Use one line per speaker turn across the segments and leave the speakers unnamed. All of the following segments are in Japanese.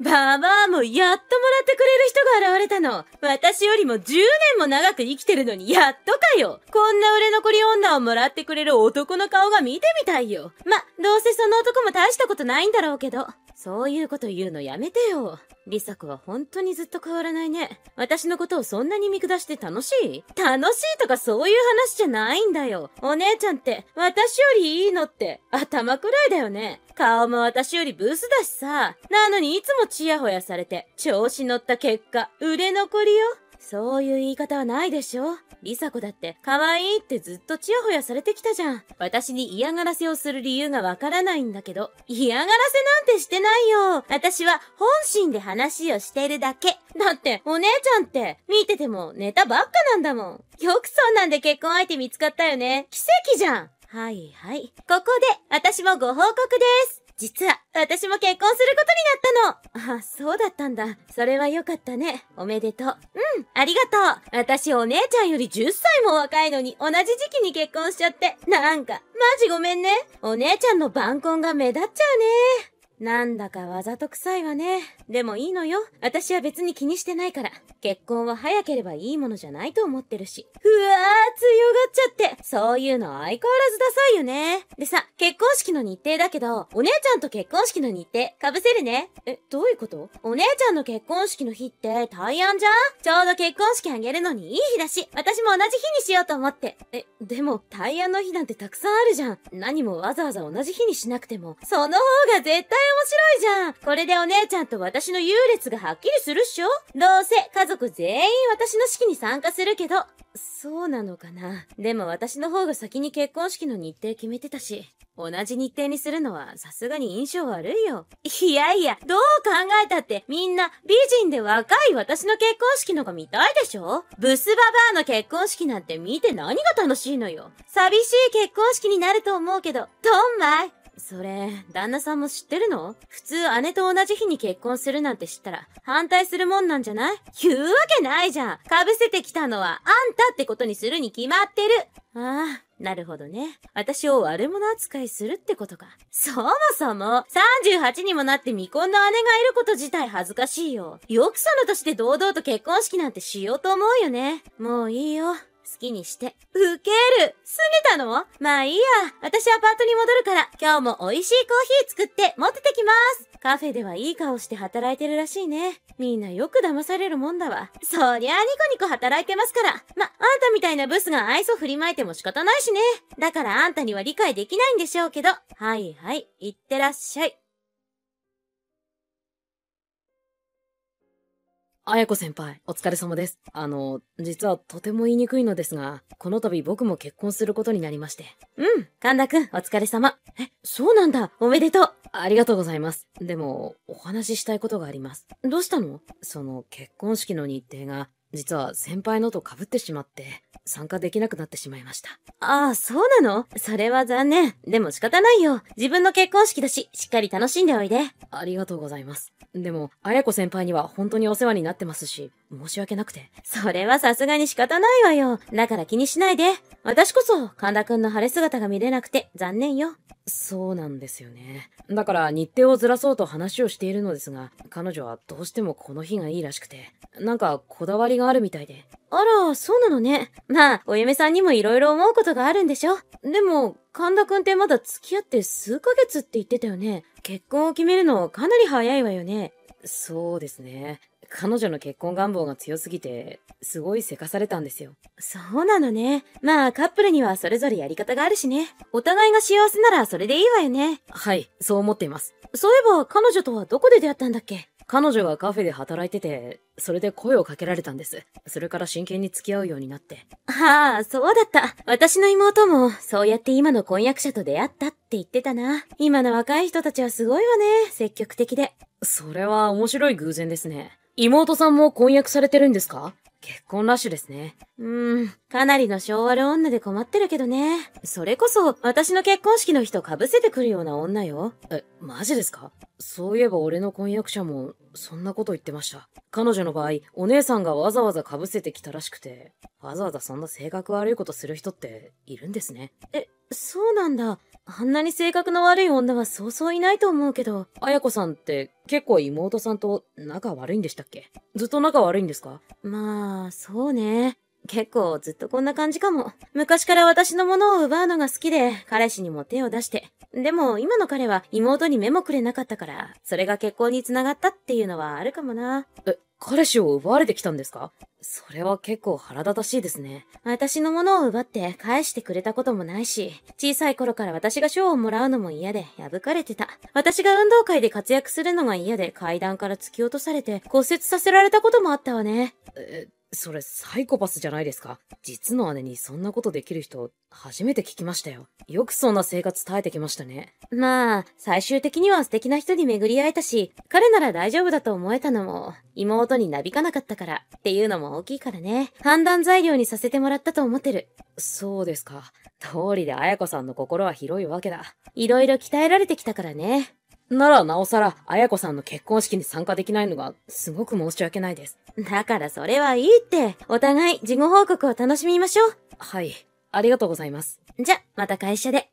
ババアもやっともらってくれる人が現れたの。私よりも10年も長く生きてるのにやっとかよ。こんな売れ残り女をもらってくれる男の顔が見てみたいよ。ま、どうせその男も大したことないんだろうけど。そういうこと言うのやめてよ。リサ子は本当にずっと変わらないね。私のことをそんなに見下して楽しい楽しいとかそういう話じゃないんだよ。お姉ちゃんって私よりいいのって頭くらいだよね。顔も私よりブスだしさ。なのにいつもチヤホヤされて、調子乗った結果、売れ残りよ。そういう言い方はないでしょリサ子だって可愛いってずっとちやほやされてきたじゃん。私に嫌がらせをする理由がわからないんだけど。嫌がらせなんてしてないよ。私は本心で話をしているだけ。だってお姉ちゃんって見ててもネタばっかなんだもん。よくそんなんで結婚相手見つかったよね。奇跡じゃん。はいはい。ここで私もご報告です。実は、私も結婚することになったの。あ、そうだったんだ。それは良かったね。おめでとう。うん、ありがとう。私お姉ちゃんより10歳も若いのに同じ時期に結婚しちゃって。なんか、マジごめんね。お姉ちゃんの晩婚が目立っちゃうね。なんだかわざと臭いわね。でもいいのよ。私は別に気にしてないから。結婚は早ければいいものじゃないと思ってるし。ふわー、強がっちゃって。そういうの相変わらずダサいよね。でさ、結婚式の日程だけど、お姉ちゃんと結婚式の日程、被せるね。え、どういうことお姉ちゃんの結婚式の日って大安じゃんちょうど結婚式あげるのにいい日だし、私も同じ日にしようと思って。え、でも、大安の日なんてたくさんあるじゃん。何もわざわざ同じ日にしなくても、その方が絶対面白いじゃん。これでお姉ちゃんと私の優劣がはっきりするっしょどうせ家族全員私の式に参加するけど。そうなのかな。でも私の方が先に結婚式の日程決めてたし、同じ日程にするのはさすがに印象悪いよ。いやいや、どう考えたってみんな美人で若い私の結婚式のが見たいでしょブスババアの結婚式なんて見て何が楽しいのよ。寂しい結婚式になると思うけど、とんまいそれ、旦那さんも知ってるの普通姉と同じ日に結婚するなんて知ったら反対するもんなんじゃない言うわけないじゃん被せてきたのはあんたってことにするに決まってるああ、なるほどね。私を悪者扱いするってことか。そもそも、38にもなって未婚の姉がいること自体恥ずかしいよ。よくその年で堂々と結婚式なんてしようと思うよね。もういいよ。好きにして。ウケるすねたのまあいいや。私アパートに戻るから、今日も美味しいコーヒー作って持っててきます。カフェではいい顔して働いてるらしいね。みんなよく騙されるもんだわ。そりゃニコニコ働いてますから。ま、あんたみたいなブスが愛想振りまいても仕方ないしね。だからあんたには理解できないんでしょうけど。はいはい、いってらっしゃい。あやこ先輩、お疲れ様です。あの、実はとても言いにくいのですが、この度僕も結婚することになりまして。うん、神田くん、お疲れ様。え、そうなんだ、おめでとう。ありがとうございます。でも、お話ししたいことがあります。どうしたのその、結婚式の日程が、実は先輩のと被ってしまって、参加できなくなってしまいました。ああ、そうなのそれは残念。でも仕方ないよ。自分の結婚式だし、しっかり楽しんでおいで。ありがとうございます。でも、あやこ先輩には本当にお世話になってますし、申し訳なくて。それはさすがに仕方ないわよ。だから気にしないで。私こそ、神田くんの晴れ姿が見れなくて残念よ。そうなんですよね。だから日程をずらそうと話をしているのですが、彼女はどうしてもこの日がいいらしくて、なんかこだわりがあるみたいで。あら、そうなのね。まあ、お嫁さんにも色々思うことがあるんでしょ。でも、神田くんってまだ付き合って数ヶ月って言ってたよね。結婚を決めるのかなり早いわよね。そうですね。彼女の結婚願望が強すぎて、すごいせかされたんですよ。そうなのね。まあ、カップルにはそれぞれやり方があるしね。お互いが幸せならそれでいいわよね。はい、そう思っています。そういえば、彼女とはどこで出会ったんだっけ彼女がカフェで働いてて、それで声をかけられたんです。それから真剣に付き合うようになって。はあ、そうだった。私の妹も、そうやって今の婚約者と出会ったって言ってたな。今の若い人たちはすごいわね。積極的で。それは面白い偶然ですね。妹さんも婚約されてるんですか結婚ラッシュですね。うん、かなりの昭和の女で困ってるけどね。それこそ、私の結婚式の人被せてくるような女よ。え、マジですかそういえば俺の婚約者も、そんなこと言ってました。彼女の場合、お姉さんがわざわざ被せてきたらしくて、わざわざそんな性格悪いことする人っているんですね。え、そうなんだ。あんなに性格の悪い女はそうそういないと思うけど。あや子さんって結構妹さんと仲悪いんでしたっけずっと仲悪いんですかまあ、そうね。結構ずっとこんな感じかも。昔から私のものを奪うのが好きで、彼氏にも手を出して。でも、今の彼は妹に目もくれなかったから、それが結婚に繋がったっていうのはあるかもな。え、彼氏を奪われてきたんですかそれは結構腹立たしいですね。私のものを奪って返してくれたこともないし、小さい頃から私が賞をもらうのも嫌で破かれてた。私が運動会で活躍するのが嫌で階段から突き落とされて骨折させられたこともあったわね。えそれサイコパスじゃないですか実の姉にそんなことできる人、初めて聞きましたよ。よくそんな生活耐えてきましたね。まあ、最終的には素敵な人に巡り会えたし、彼なら大丈夫だと思えたのも、妹になびかなかったから、っていうのも大きいからね。判断材料にさせてもらったと思ってる。そうですか。通りで綾子さんの心は広いわけだ。いろいろ鍛えられてきたからね。ならなおさら、綾子さんの結婚式に参加できないのが、すごく申し訳ないです。だからそれはいいって。お互い、事後報告を楽しみましょう。はい。ありがとうございます。じゃ、また会社で。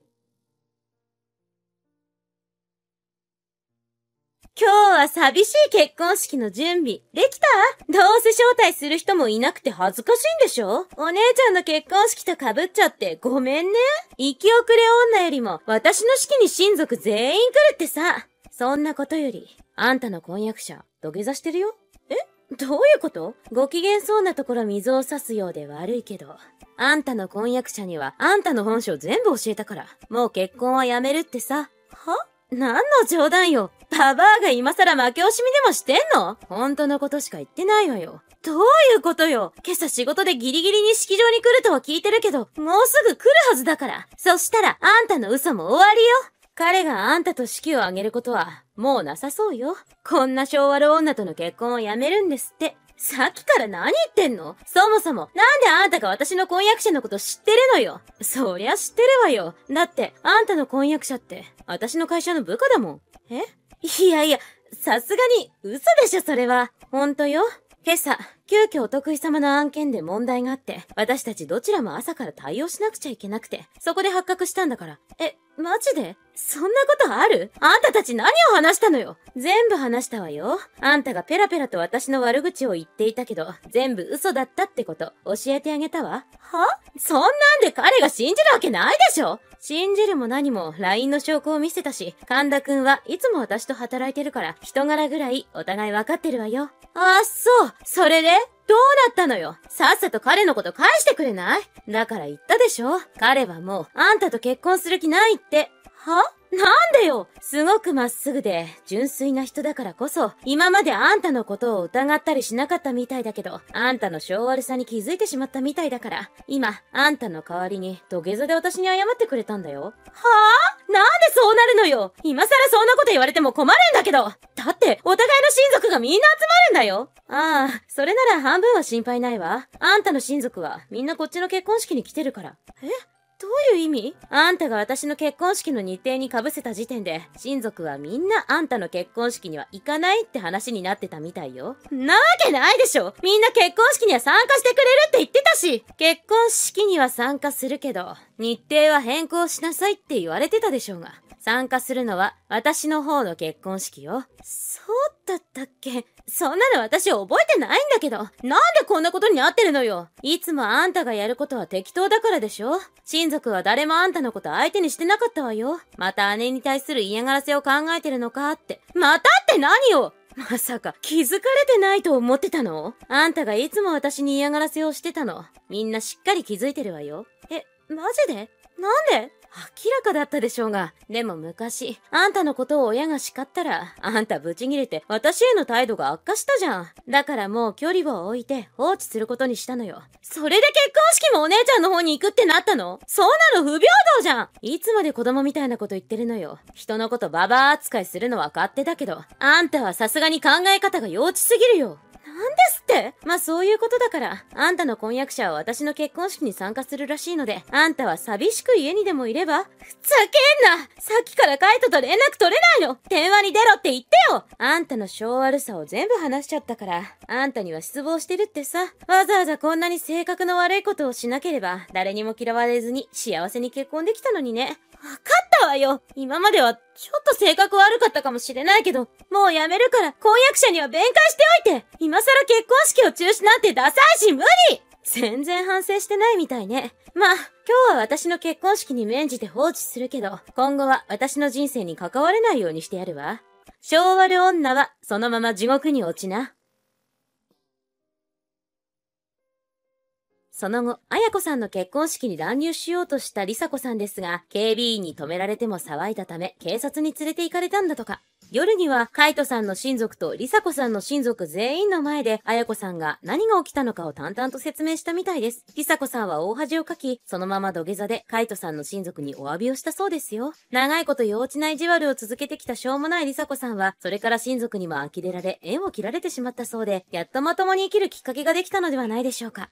今日は寂しい結婚式の準備、できたどうせ招待する人もいなくて恥ずかしいんでしょお姉ちゃんの結婚式と被っちゃってごめんね。行き遅れ女よりも私の式に親族全員来るってさ。そんなことより、あんたの婚約者、土下座してるよ。えどういうことご機嫌そうなところ水を差すようで悪いけど。あんたの婚約者には、あんたの本性全部教えたから。もう結婚はやめるってさ。は何の冗談よ。ババアが今更負け惜しみでもしてんの本当のことしか言ってないわよ。どういうことよ今朝仕事でギリギリに式場に来るとは聞いてるけど、もうすぐ来るはずだから。そしたら、あんたの嘘も終わりよ。彼があんたと式を挙げることは、もうなさそうよ。こんな昭和の女との結婚をやめるんですって。さっきから何言ってんのそもそも、なんであんたが私の婚約者のこと知ってるのよそりゃ知ってるわよ。だって、あんたの婚約者って、私の会社の部下だもん。えいやいや、さすがに、嘘でしょ、それは。ほんとよ。今朝、急遽お得意様の案件で問題があって、私たちどちらも朝から対応しなくちゃいけなくて、そこで発覚したんだから。え、マジでそんなことあるあんたたち何を話したのよ全部話したわよ。あんたがペラペラと私の悪口を言っていたけど、全部嘘だったってこと、教えてあげたわ。はそんなんで彼が信じるわけないでしょ信じるも何も LINE の証拠を見せたし、神田くんはいつも私と働いてるから、人柄ぐらいお互いわかってるわよ。あ、そう。それでどうなったのよさっさと彼のこと返してくれないだから言ったでしょ彼はもう、あんたと結婚する気ないって。はなんでよすごくまっすぐで、純粋な人だからこそ、今まであんたのことを疑ったりしなかったみたいだけど、あんたの性悪さに気づいてしまったみたいだから、今、あんたの代わりに土下座で私に謝ってくれたんだよ。はぁ、あでそうなるのよ今更そんなこと言われても困るんだけどだって、お互いの親族がみんな集まるんだよああ、それなら半分は心配ないわ。あんたの親族は、みんなこっちの結婚式に来てるから。えどういう意味あんたが私の結婚式の日程にかぶせた時点で、親族はみんなあんたの結婚式には行かないって話になってたみたいよ。なわけないでしょみんな結婚式には参加してくれるって言ってたし結婚式には参加するけど、日程は変更しなさいって言われてたでしょうが。参加するのは私の方の結婚式よ。そうだったっけそんなの私覚えてないんだけど。なんでこんなことになってるのよいつもあんたがやることは適当だからでしょ親族は誰もあんたのこと相手にしてなかったわよ。また姉に対する嫌がらせを考えてるのかって。またって何よまさか気づかれてないと思ってたのあんたがいつも私に嫌がらせをしてたの。みんなしっかり気づいてるわよ。え、マジでなんで明らかだったでしょうが。でも昔、あんたのことを親が叱ったら、あんたブチギレて私への態度が悪化したじゃん。だからもう距離を置いて放置することにしたのよ。それで結婚式もお姉ちゃんの方に行くってなったのそうなの不平等じゃんいつまで子供みたいなこと言ってるのよ。人のことババア扱いするのは勝手だけど、あんたはさすがに考え方が幼稚すぎるよ。ですってまあそういうことだから、あんたの婚約者は私の結婚式に参加するらしいので、あんたは寂しく家にでもいればふざけんなさっきからカイトと連絡取れないの電話に出ろって言ってよあんたの性悪さを全部話しちゃったから、あんたには失望してるってさ。わざわざこんなに性格の悪いことをしなければ、誰にも嫌われずに幸せに結婚できたのにね。わかったわよ今まではちょっと性格悪かったかもしれないけど、もうやめるから婚約者には弁解しておいて今さら結婚式を中止なんてダサいし無理全然反省してないみたいね。まあ、今日は私の結婚式に免じて放置するけど、今後は私の人生に関われないようにしてやるわ。昭和る女はそのまま地獄に落ちな。その後、綾子さんの結婚式に乱入しようとした梨紗子さんですが、警備員に止められても騒いだため、警察に連れて行かれたんだとか。夜には、カイトさんの親族とリサ子さんの親族全員の前で、綾子さんが何が起きたのかを淡々と説明したみたいです。リサ子さんは大恥をかき、そのまま土下座でカイトさんの親族にお詫びをしたそうですよ。長いこと幼稚な意地悪を続けてきたしょうもないリサ子さんは、それから親族にも呆れられ、縁を切られてしまったそうで、やっとまともに生きるきっかけができたのではないでしょうか。